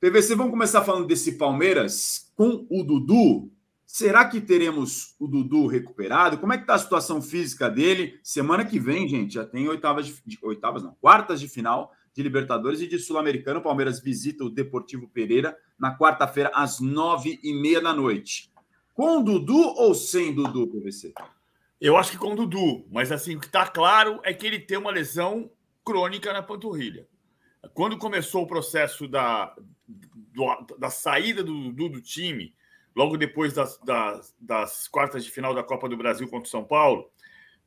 PVC, vamos começar falando desse Palmeiras com o Dudu. Será que teremos o Dudu recuperado? Como é que está a situação física dele? Semana que vem, gente, já tem oitavas, de, oitavas não, quartas de final de Libertadores e de Sul-Americano. O Palmeiras visita o Deportivo Pereira na quarta-feira às nove e meia da noite. Com Dudu ou sem Dudu, PVC? Eu acho que com Dudu, mas assim, o que está claro é que ele tem uma lesão crônica na panturrilha. Quando começou o processo da, do, da saída do Dudu do time, logo depois das, das, das, quartas de final da Copa do Brasil contra o São Paulo,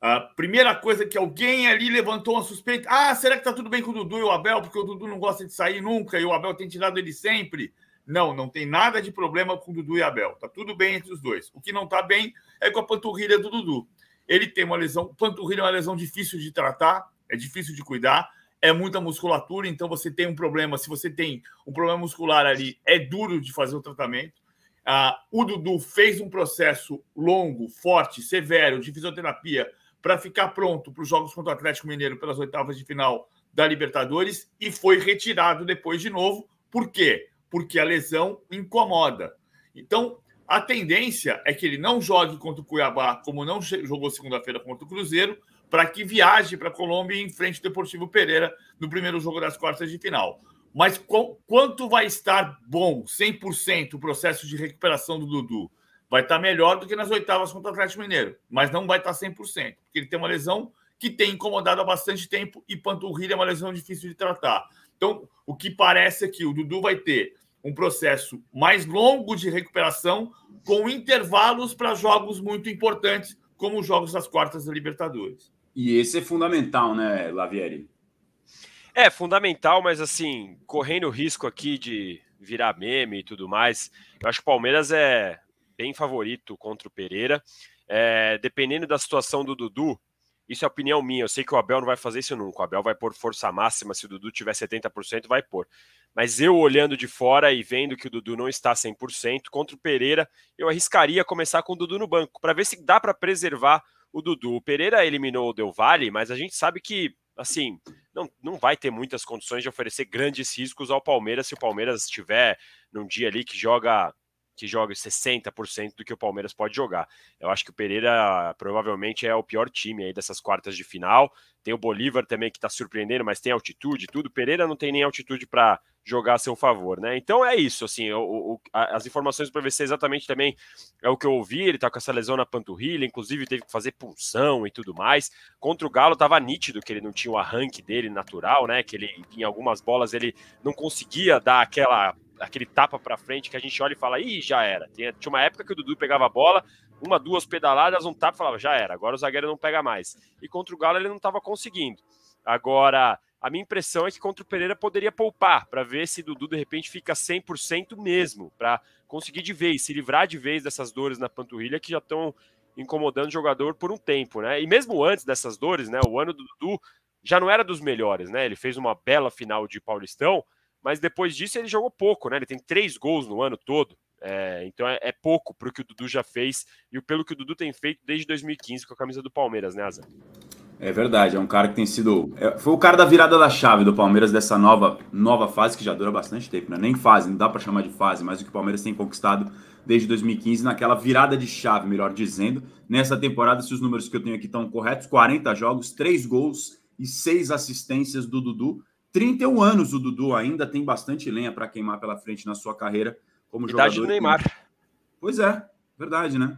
a primeira coisa que alguém ali levantou uma suspeita: ah, será que tá tudo bem com o Dudu e o Abel? Porque o Dudu não gosta de sair nunca e o Abel tem tirado ele sempre. Não, não tem nada de problema com o Dudu e Abel. Tá tudo bem entre os dois. O que não tá bem é com a panturrilha do Dudu. Ele tem uma lesão, panturrilha é uma lesão difícil de tratar, é difícil de cuidar é muita musculatura, então você tem um problema. Se você tem um problema muscular ali, é duro de fazer o tratamento. Ah, o Dudu fez um processo longo, forte, severo de fisioterapia para ficar pronto para os jogos contra o Atlético Mineiro pelas oitavas de final da Libertadores e foi retirado depois de novo. Por quê? Porque a lesão incomoda. Então, a tendência é que ele não jogue contra o Cuiabá, como não jogou segunda-feira contra o Cruzeiro, para que viaje para a Colômbia em frente ao Deportivo Pereira no primeiro jogo das quartas de final. Mas quanto vai estar bom, 100%, o processo de recuperação do Dudu? Vai estar tá melhor do que nas oitavas contra o Atlético Mineiro, mas não vai tá estar 100%, porque ele tem uma lesão que tem incomodado há bastante tempo e panturrilha é uma lesão difícil de tratar. Então, o que parece é que o Dudu vai ter um processo mais longo de recuperação, com intervalos para jogos muito importantes, como os jogos das quartas da Libertadores. E esse é fundamental, né, Lavieri? É fundamental, mas assim, correndo o risco aqui de virar meme e tudo mais, eu acho que o Palmeiras é bem favorito contra o Pereira. É, dependendo da situação do Dudu, isso é opinião minha. Eu sei que o Abel não vai fazer isso nunca. O Abel vai pôr força máxima. Se o Dudu tiver 70%, vai pôr. Mas eu olhando de fora e vendo que o Dudu não está 100%, contra o Pereira, eu arriscaria começar com o Dudu no banco, para ver se dá para preservar o Dudu. O Pereira eliminou o Del Valle, mas a gente sabe que, assim, não, não vai ter muitas condições de oferecer grandes riscos ao Palmeiras se o Palmeiras estiver num dia ali que joga que joga 60% do que o Palmeiras pode jogar. Eu acho que o Pereira provavelmente é o pior time aí dessas quartas de final. Tem o Bolívar também que está surpreendendo, mas tem altitude, tudo. Pereira não tem nem altitude para jogar a seu favor, né? Então é isso, assim, o, o, as informações para você é exatamente também é o que eu ouvi, ele tá com essa lesão na panturrilha, inclusive teve que fazer punção e tudo mais. Contra o Galo tava nítido que ele não tinha o arranque dele natural, né? Que ele em algumas bolas ele não conseguia dar aquela aquele tapa para frente que a gente olha e fala, ih, já era. Tinha, uma época que o Dudu pegava a bola, uma, duas pedaladas, um tapa, falava, já era, agora o zagueiro não pega mais. E contra o Galo ele não estava conseguindo. Agora, a minha impressão é que contra o Pereira poderia poupar, para ver se Dudu de repente fica 100% mesmo, para conseguir de vez, se livrar de vez dessas dores na panturrilha que já estão incomodando o jogador por um tempo, né? E mesmo antes dessas dores, né, o ano do Dudu já não era dos melhores, né? Ele fez uma bela final de Paulistão, mas depois disso ele jogou pouco, né? Ele tem três gols no ano todo. É, então é, é pouco para o que o Dudu já fez e pelo que o Dudu tem feito desde 2015 com a camisa do Palmeiras, né, Azar? É verdade, é um cara que tem sido. É, foi o cara da virada da chave do Palmeiras dessa nova, nova fase que já dura bastante tempo, né? Nem fase, não dá para chamar de fase, mas o que o Palmeiras tem conquistado desde 2015 naquela virada de chave, melhor dizendo. Nessa temporada, se os números que eu tenho aqui estão corretos, 40 jogos, 3 gols e 6 assistências do Dudu. 31 anos o Dudu ainda tem bastante lenha para queimar pela frente na sua carreira como Idade jogador. Idade do Neymar. Pois é, verdade, né?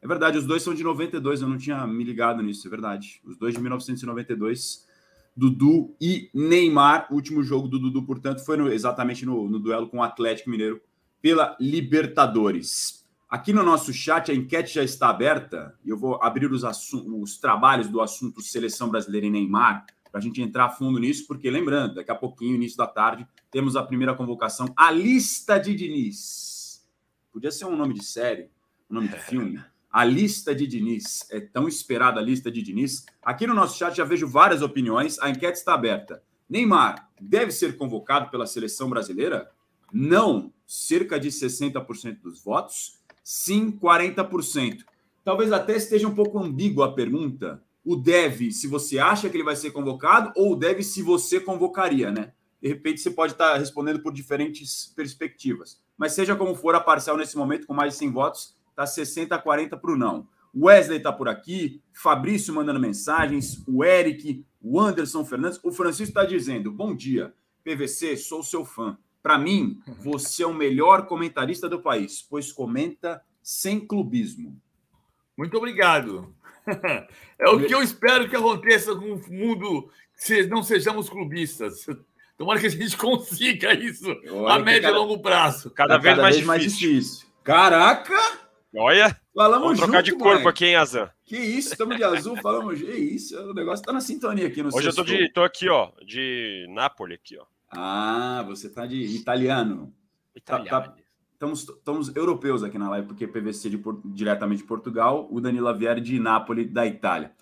É verdade, os dois são de 92, eu não tinha me ligado nisso, é verdade. Os dois de 1992, Dudu e Neymar. O último jogo do Dudu, portanto, foi no, exatamente no, no duelo com o Atlético Mineiro pela Libertadores. Aqui no nosso chat, a enquete já está aberta e eu vou abrir os, os trabalhos do assunto Seleção Brasileira e Neymar para a gente entrar a fundo nisso, porque lembrando, daqui a pouquinho, início da tarde, temos a primeira convocação, a lista de Diniz. Podia ser um nome de série, um nome de é. filme. A lista de Diniz. É tão esperada a lista de Diniz. Aqui no nosso chat já vejo várias opiniões. A enquete está aberta. Neymar deve ser convocado pela seleção brasileira? Não, cerca de 60% dos votos. Sim, 40%. Talvez até esteja um pouco ambígua a pergunta, o deve se você acha que ele vai ser convocado ou o deve se você convocaria, né? De repente você pode estar respondendo por diferentes perspectivas. Mas seja como for, a parcial nesse momento, com mais de 100 votos, está 60 a 40 para o não. Wesley está por aqui, Fabrício mandando mensagens, o Eric, o Anderson Fernandes. O Francisco está dizendo: Bom dia, PVC, sou seu fã. Para mim, você é o melhor comentarista do país, pois comenta sem clubismo. Muito obrigado é o que eu espero que aconteça com o mundo, se não sejamos clubistas. Tomara que a gente consiga isso a médio cada, e longo prazo. Cada, cada vez, mais, vez difícil. mais difícil. Caraca! Olha! Falamos Vamos trocar junto, de corpo aqui, hein, Azan? Que isso, estamos de azul, falamos. É isso, o negócio tá na sintonia aqui Hoje eu tô, de, tô, aqui, ó, de Nápoles aqui, ó. Ah, você tá de italiano. Italiano. Tá, tá, estamos, estamos europeus aqui na live, porque PVC de, diretamente de Portugal, o Danilo Avieri de Nápoles, da Itália.